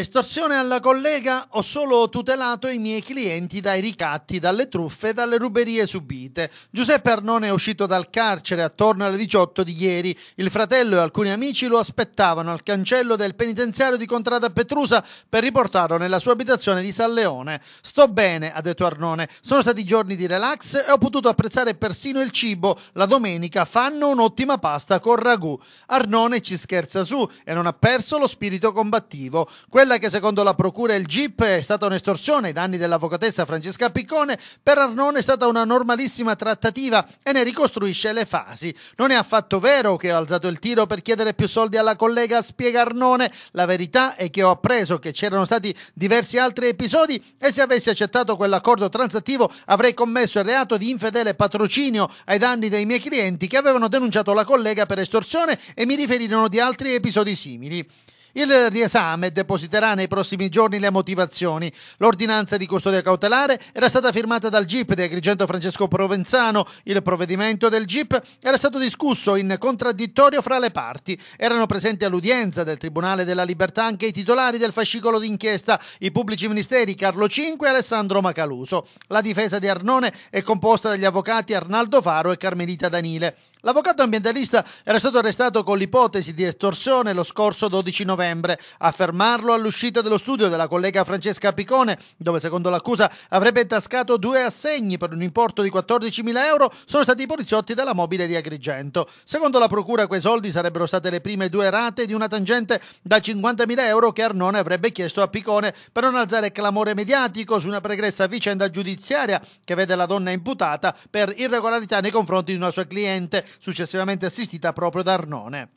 Estorsione alla collega, ho solo tutelato i miei clienti dai ricatti, dalle truffe e dalle ruberie subite. Giuseppe Arnone è uscito dal carcere attorno alle 18 di ieri. Il fratello e alcuni amici lo aspettavano al cancello del penitenziario di Contrada Petrusa per riportarlo nella sua abitazione di San Leone. Sto bene, ha detto Arnone. Sono stati giorni di relax e ho potuto apprezzare persino il cibo. La domenica fanno un'ottima pasta con ragù. Arnone ci scherza su e non ha perso lo spirito combattivo. Quella quella che secondo la procura e il GIP è stata un'estorsione ai danni dell'avvocatessa Francesca Piccone, per Arnone è stata una normalissima trattativa e ne ricostruisce le fasi. Non è affatto vero che ho alzato il tiro per chiedere più soldi alla collega, spiega Arnone. La verità è che ho appreso che c'erano stati diversi altri episodi e se avessi accettato quell'accordo transattivo avrei commesso il reato di infedele patrocinio ai danni dei miei clienti che avevano denunciato la collega per estorsione e mi riferirono di altri episodi simili. Il riesame depositerà nei prossimi giorni le motivazioni. L'ordinanza di custodia cautelare era stata firmata dal GIP di Agrigento Francesco Provenzano. Il provvedimento del GIP era stato discusso in contraddittorio fra le parti. Erano presenti all'udienza del Tribunale della Libertà anche i titolari del fascicolo d'inchiesta, i pubblici ministeri Carlo Cinque e Alessandro Macaluso. La difesa di Arnone è composta dagli avvocati Arnaldo Faro e Carmelita Danile. L'avvocato ambientalista era stato arrestato con l'ipotesi di estorsione lo scorso 12 novembre. A fermarlo all'uscita dello studio della collega Francesca Picone, dove secondo l'accusa avrebbe intascato due assegni per un importo di 14.000 euro, sono stati i poliziotti della mobile di Agrigento. Secondo la procura quei soldi sarebbero state le prime due rate di una tangente da 50.000 euro che Arnone avrebbe chiesto a Picone per non alzare clamore mediatico su una pregressa vicenda giudiziaria che vede la donna imputata per irregolarità nei confronti di una sua cliente successivamente assistita proprio da Arnone.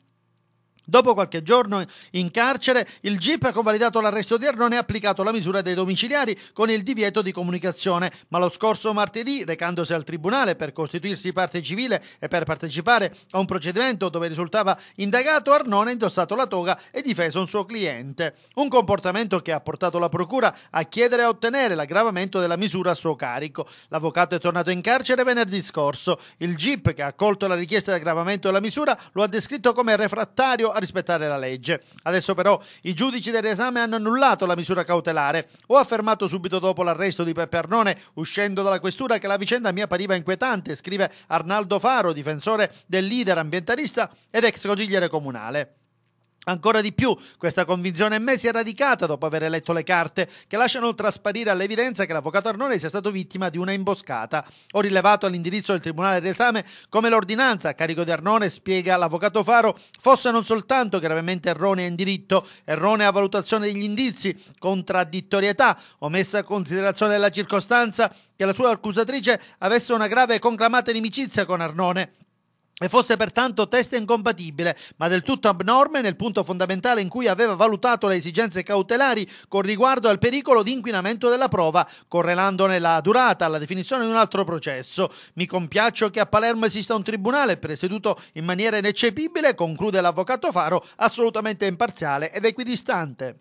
Dopo qualche giorno in carcere, il GIP ha convalidato l'arresto di Arnone e ha applicato la misura dei domiciliari con il divieto di comunicazione, ma lo scorso martedì, recandosi al tribunale per costituirsi parte civile e per partecipare a un procedimento dove risultava indagato, Arnone ha indossato la toga e difeso un suo cliente, un comportamento che ha portato la procura a chiedere e ottenere l'aggravamento della misura a suo carico. L'avvocato è tornato in carcere venerdì scorso. Il GIP, che ha accolto la richiesta di aggravamento della misura, lo ha descritto come refrattario a rispettare la legge. Adesso però i giudici del riesame hanno annullato la misura cautelare. Ho affermato subito dopo l'arresto di Peppernone, uscendo dalla questura, che la vicenda mi appariva inquietante, scrive Arnaldo Faro, difensore del leader ambientalista ed ex consigliere comunale. Ancora di più, questa convinzione in me si è radicata dopo aver letto le carte, che lasciano trasparire all'evidenza che l'avvocato Arnone sia stato vittima di una imboscata. Ho rilevato all'indirizzo del Tribunale d'esame come l'ordinanza a carico di Arnone, spiega l'avvocato Faro, fosse non soltanto gravemente erronea in diritto, erronea valutazione degli indizi, contraddittorietà, omessa considerazione della circostanza che la sua accusatrice avesse una grave e conclamata inimicizia con Arnone e fosse pertanto testa incompatibile, ma del tutto abnorme nel punto fondamentale in cui aveva valutato le esigenze cautelari con riguardo al pericolo di inquinamento della prova, correlandone la durata alla definizione di un altro processo. Mi compiaccio che a Palermo esista un tribunale presieduto in maniera ineccepibile, conclude l'avvocato Faro, assolutamente imparziale ed equidistante.